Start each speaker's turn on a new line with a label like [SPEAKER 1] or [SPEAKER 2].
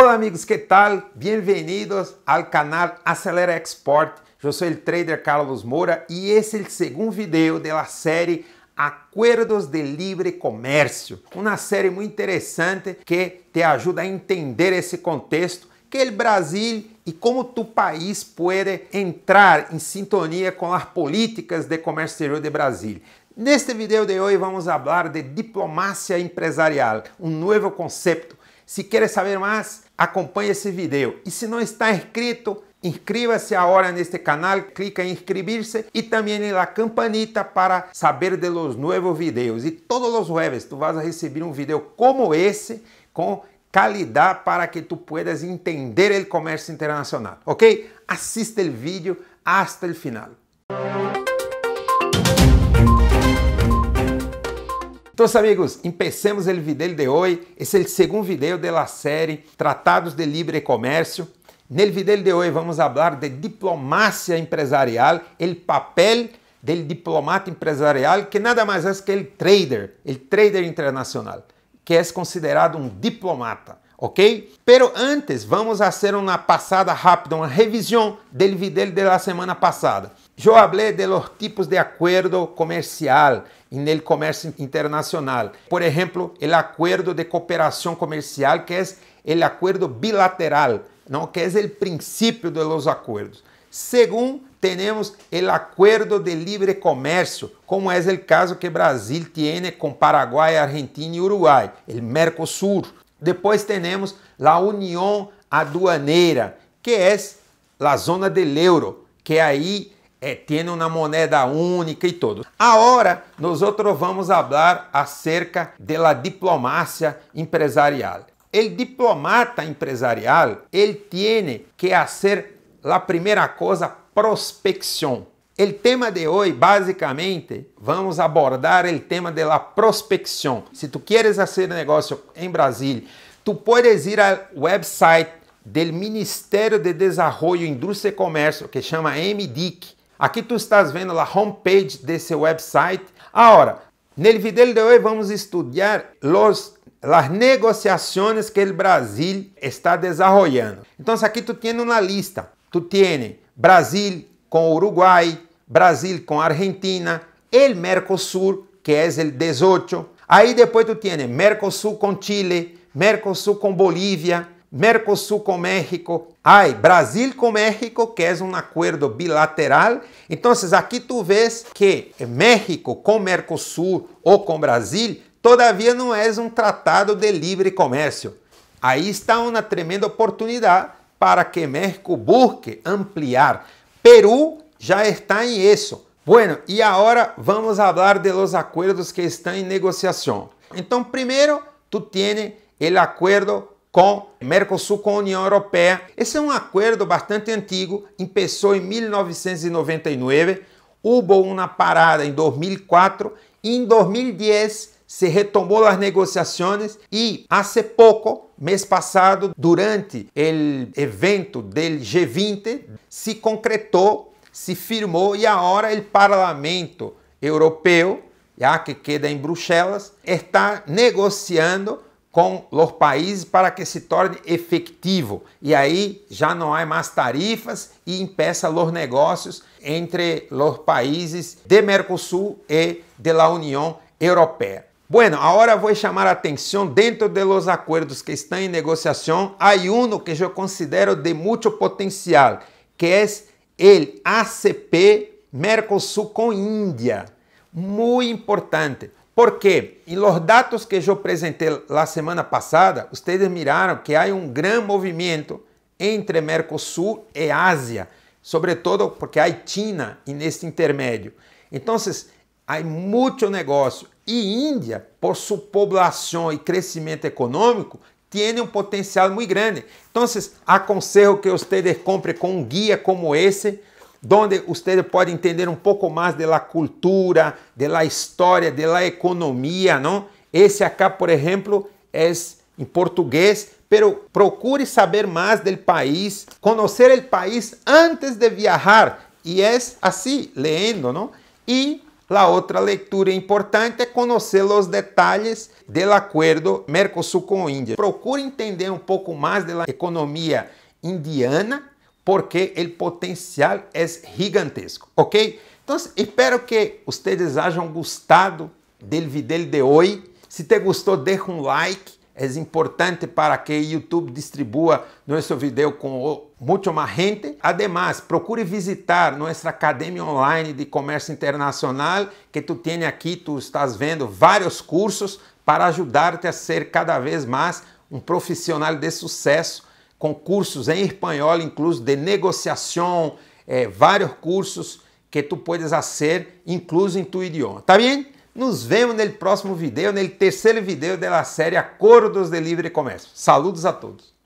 [SPEAKER 1] Olá amigos, que tal? Bem-vindos ao canal Acelera Export. Eu sou o trader Carlos Moura e esse é o segundo vídeo da série Acordos de Livre Comércio. Uma série muito interessante que te ajuda a entender esse contexto que o Brasil e como tu país pode entrar em sintonia com as políticas de comércio exterior de Brasil. Neste vídeo de hoje vamos falar de diplomacia empresarial, um novo conceito se quer saber mais, acompanhe esse vídeo. E se não está inscrito, Inscreva-se agora neste canal, clica em inscrever-se e também na campanita para saber de los novos vídeos. E todos os jueves tu vas a receber um vídeo como esse com qualidade para que tu puedas entender o comércio internacional, ok? Assista o vídeo hasta o final. Então, amigos, empecemos o vídeo de hoje. Esse é o segundo vídeo da série Tratados de Libre Comércio. Nesse vídeo de hoje vamos falar de diplomacia empresarial, o papel do diplomata empresarial, que nada mais é que o trader, o trader internacional, que é considerado um diplomata, ok? Pero antes, vamos fazer uma passada rápida, uma revisão do vídeo da semana passada. Eu hablé de los tipos de acordo comercial en comércio internacional. Por exemplo, o acordo de cooperação comercial, que é o acordo bilateral, não, que é o princípio de los Segundo, temos o acordo de livre comércio, como é o caso que Brasil tem com Paraguai, Argentina e Uruguai, o Mercosur. Depois, temos a união aduaneira, que é a zona do euro, que aí é, tendo uma moneda única e todo. Agora, nós vamos falar acerca da diplomacia empresarial. O diplomata empresarial, ele tem que fazer a primeira coisa, prospecção. O tema de hoje, basicamente, vamos abordar o tema da prospecção. Se tu queres fazer negócio em Brasília, tu podes ir ao website do Ministério de Desenvolvimento, Indústria e Comércio, que chama MDIC Aqui tu estás vendo a homepage desse website. Agora, no vídeo de hoje vamos estudar as negociações que o Brasil está desenvolvendo. Então, aqui tu tem uma lista. Tu tem Brasil com Uruguai, Brasil com Argentina, o Mercosul, que é o 18. Aí depois tu tem Mercosul com Chile, Mercosul com Bolívia, Mercosul com México, ai, Brasil com México, que é um acordo bilateral. Então, aqui tu vês que México com Mercosul ou com Brasil todavia não é um tratado de livre comércio. Aí está uma tremenda oportunidade para que México busque ampliar. Peru já está em isso. Bueno, e agora vamos falar de los acordos que estão em negociação. Então, primeiro, tu tiene el acuerdo com Mercosul com a União Europeia. Esse é um acordo bastante antigo, começou em 1999, houve uma parada em 2004 e em 2010 se retomou as negociações e, há pouco, mês passado, durante o evento do G20, se concretou, se firmou e agora o Parlamento Europeu, já que queda em Bruxelas, está negociando com os países para que se torne efetivo. E aí já não há mais tarifas e impeça os negócios entre os países de Mercosul e de la União Europeia. Bueno, agora vou chamar a atenção dentro de los acordos que estão em negociação, há um que eu considero de muito potencial, que é el ACP Mercosul com Índia. Muito importante. Porque, em los dados que eu apresentei na semana passada, vocês miraram que há um grande movimento entre Mercosul e Ásia, sobretudo porque há China nesse intermédio. Então, há muito negócio. E Índia, por sua população e crescimento econômico, tem um potencial muito grande. Então, aconselho que vocês comprem com um guia como esse donde usted pode entender um pouco mais de la cultura, de la história, de la economia, não? Esse acá, por exemplo, é em português, pero procure saber mais del país, conhecer el país antes de viajar. E é assim, leendo, não? E a outra leitura importante é conhecer os detalhes do acordo Mercosul com Índia. Procure entender um pouco mais da economia indiana porque o potencial é gigantesco, ok? Então, espero que vocês hajam gostado do vídeo de hoje. Se te gostou, deixa um like. É importante para que o YouTube distribua nosso vídeo com muito mais gente. Ademais, procure visitar nossa academia online de comércio internacional, que tu tem aqui, tu estás vendo vários cursos para ajudar-te a ser cada vez mais um profissional de sucesso concursos em espanhol, incluso de negociação, eh, vários cursos que tu puedes fazer, incluso em tu idioma. Tá bem? Nos vemos no próximo vídeo, no terceiro vídeo da série Acordos de Livre Comércio. Saludos a todos!